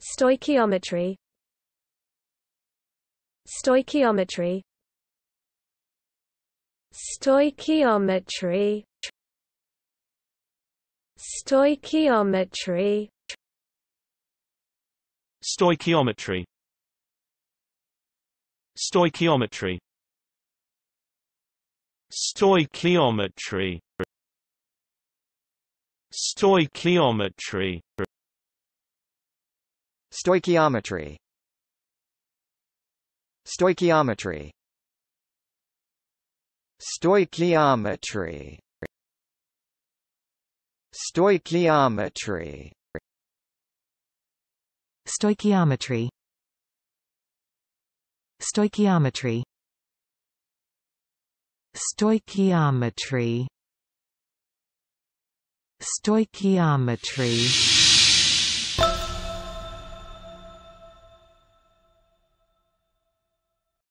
Stoichiometry Stoichiometry Stoichiometry Stoichiometry Stoichiometry Stoichiometry Stoichiometry Stoichiometry Stoichiometry Stoichiometry Stoichiometry Stoichiometry Stoichiometry Stoichiometry Stoichiometry Stoichiometry